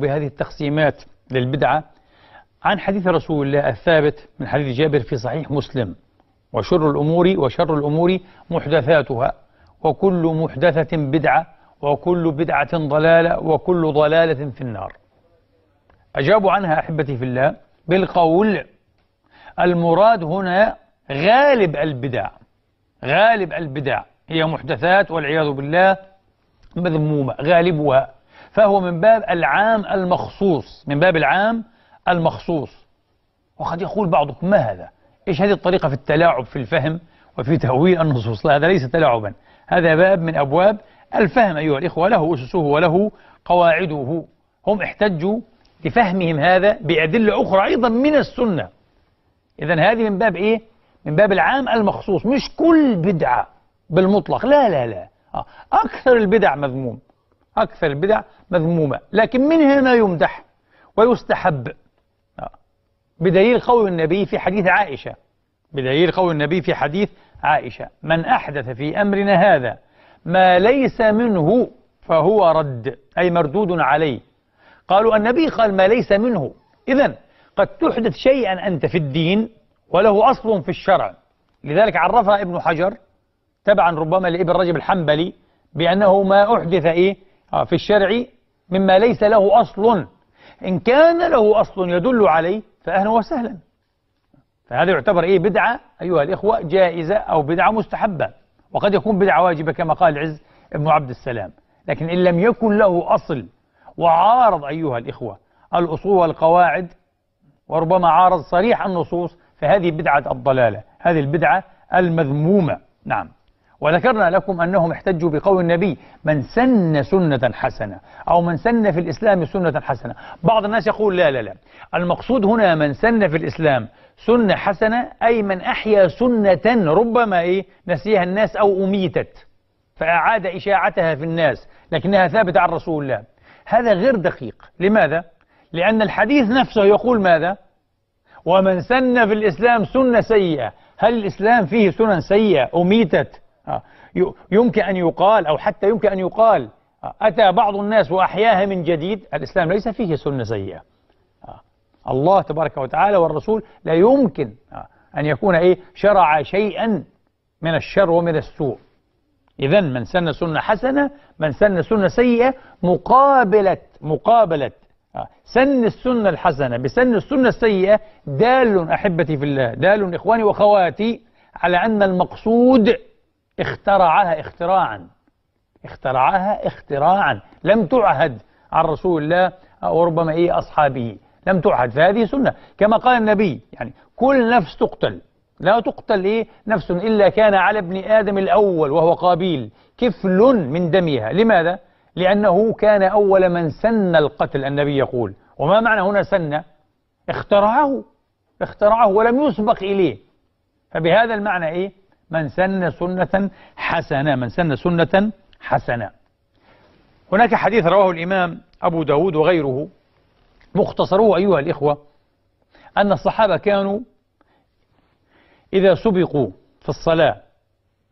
بهذه التقسيمات للبدعة عن حديث رسول الله الثابت من حديث جابر في صحيح مسلم وشر الأمور وشر الأمور محدثاتها وكل محدثة بدعة وكل بدعة ضلالة وكل ضلالة في النار أجابوا عنها أحبتي في الله بالقول المراد هنا غالب البدع غالب البدع هي محدثات والعياذ بالله مذمومة غالبها فهو من باب العام المخصوص من باب العام المخصوص وقد يقول بعضكم ما هذا إيش هذه الطريقة في التلاعب في الفهم وفي تهويل النصوص لا هذا ليس تلاعبا هذا باب من أبواب الفهم أيها الإخوة له أسسه وله قواعده هم احتجوا لفهمهم هذا بأدلة أخرى أيضا من السنة إذا هذه من باب إيه؟ من باب العام المخصوص مش كل بدعة بالمطلق لا لا لا آه، أكثر البدع مذموم أكثر البدع مذمومة لكن من هنا يمدح ويستحب آه. بدليل قول النبي في حديث عائشة بدليل قول النبي في حديث عائشة من أحدث في أمرنا هذا ما ليس منه فهو رد أي مردود عليه قالوا النبي قال ما ليس منه إذا قد تحدث شيئا أنت في الدين وله أصل في الشرع لذلك عرفها ابن حجر تبعا ربما لابن رجب الحنبلي بأنه ما أحدث إيه آه، في الشرع مما ليس له أصل إن كان له أصل يدل عليه فأهلا وسهلا فهذا يعتبر إيه بدعة أيها الإخوة جائزة أو بدعة مستحبة وقد يكون بدعة واجبة كما قال عز ابن عبد السلام لكن إن لم يكن له أصل وعارض أيها الإخوة الأصول والقواعد وربما عارض صريح النصوص فهذه بدعة الضلالة هذه البدعة المذمومة نعم وذكرنا لكم أنهم احتجوا بقول النبي من سن سنة حسنة أو من سن في الإسلام سنة حسنة بعض الناس يقول لا لا لا المقصود هنا من سن في الإسلام سنة حسنة أي من أحيا سنة ربما إيه نسيها الناس أو أميتت فأعاد إشاعتها في الناس لكنها ثابتة عن رسول الله هذا غير دقيق لماذا؟ لأن الحديث نفسه يقول ماذا؟ ومن سن في الإسلام سنة سيئة هل الإسلام فيه سنن سيئة أميتت آه. يمكن أن يقال أو حتى يمكن أن يقال آه، أتى بعض الناس وأحياها من جديد الإسلام ليس فيه سنة سيئة آه. الله تبارك وتعالى والرسول لا يمكن أن يكون إيه شرع شيئا من الشر ومن السوء إذا من سن سنة حسنة من سن سنة سيئة مقابلة مقابلة سن السنة الحسنة بسن السنة السيئة دال أحبتي في الله دال إخواني وخواتي على أن المقصود اخترعها اختراعا اخترعها اختراعا لم تعهد عن رسول الله وربما إيه أصحابه لم تعهد فهذه سنة كما قال النبي يعني كل نفس تقتل لا تقتل إيه نفس إلا كان على ابن آدم الأول وهو قابيل كفل من دمها لماذا؟ لأنه كان أول من سن القتل النبي يقول وما معنى هنا سن؟ اخترعه اخترعه ولم يسبق إليه فبهذا المعنى إيه؟ من سن سنة حسنة من سن سنة حسنة هناك حديث رواه الإمام أبو داود وغيره مختصره أيها الإخوة أن الصحابة كانوا إذا سبقوا في الصلاة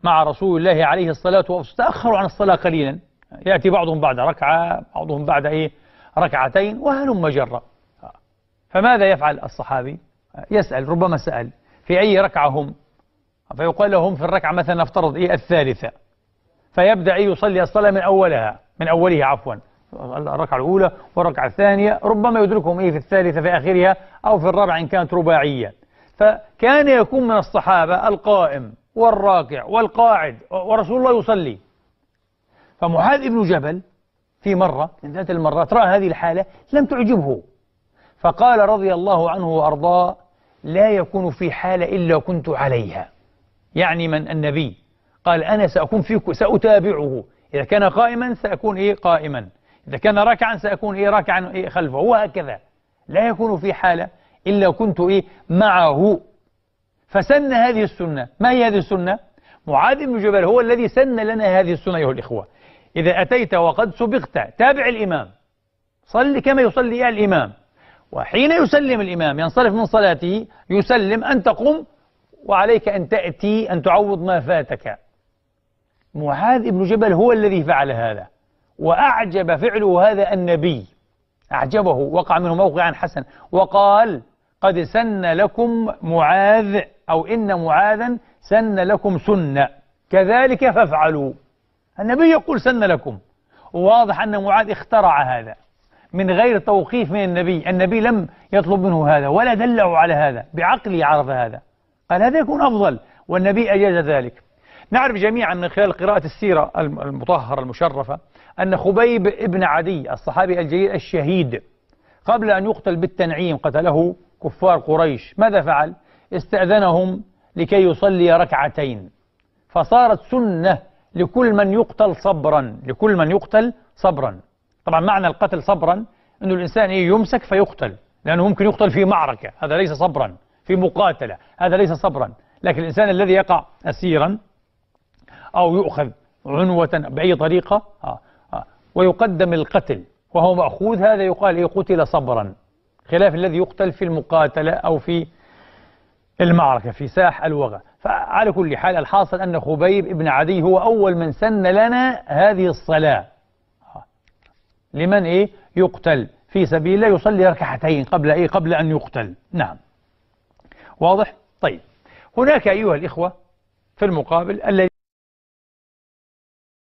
مع رسول الله عليه الصلاة والسلام تأخروا عن الصلاة قليلا يأتي بعضهم بعد ركعة بعضهم بعد إيه ركعتين وهلم جرة فماذا يفعل الصحابي يسأل ربما سأل في أي ركعة هم فيقال لهم في الركعة مثلا نفترض إيه الثالثة فيبدأ إيه يصلي الصلاة من أولها من أولها عفوا الركعة الأولى والركعة الثانية ربما يدركهم إيه في الثالثة في آخرها أو في الرابعة إن كانت رباعية فكان يكون من الصحابة القائم والراكع والقاعد ورسول الله يصلي فمعاذ بن جبل في مرة من ذات المرات رأى هذه الحالة لم تعجبه فقال رضي الله عنه وأرضاه لا يكون في حالة إلا كنت عليها يعني من النبي قال أنا سأكون فيك سأتابعه إذا كان قائما سأكون إيه قائما إذا كان راكعا سأكون إيه راكعا إيه خلفه وهكذا لا يكون في حالة إلا كنت إيه معه فسن هذه السنة ما هي هذه السنة؟ معاذ بن جبل هو الذي سن لنا هذه السنة أيها الإخوة إذا أتيت وقد سبقت تابع الإمام صل كما يصلي يعني الإمام وحين يسلم الإمام ينصرف من صلاته يسلم أن تقوم وعليك أن تأتي أن تعوض ما فاتك معاذ بن جبل هو الذي فعل هذا وأعجب فعله هذا النبي أعجبه وقع منه موقعا حسن وقال قد سن لكم معاذ أو إن معاذا سن لكم سنة كذلك فافعلوا النبي يقول سن لكم واضح أن معاذ اخترع هذا من غير توقيف من النبي النبي لم يطلب منه هذا ولا دله على هذا بعقلي عرف هذا قال هذا يكون أفضل والنبي أجاز ذلك نعرف جميعا من خلال قراءة السيرة المطهرة المشرفة أن خبيب ابن عدي الصحابي الجليل الشهيد قبل أن يقتل بالتنعيم قتله كفار قريش ماذا فعل؟ استأذنهم لكي يصلي ركعتين فصارت سنة لكل من يقتل صبرا لكل من يقتل صبرا طبعا معنى القتل صبرا أنه الإنسان إيه، يمسك فيقتل لأنه ممكن يقتل في معركة هذا ليس صبرا في مقاتلة هذا ليس صبرا لكن الإنسان الذي يقع أسيرا أو يؤخذ عنوة بأي طريقة آه، آه، ويقدم القتل وهو مأخوذ هذا يقال إيه قتل صبرا خلاف الذي يقتل في المقاتلة أو في المعركة في ساح الوغى فعلى كل حال الحاصل أن خبيب ابن عدي هو أول من سن لنا هذه الصلاة آه، لمن إيه يقتل في سبيل الله يصلي ركعتين قبل إيه قبل أن يقتل نعم واضح؟ طيب هناك أيها الإخوة في المقابل الذي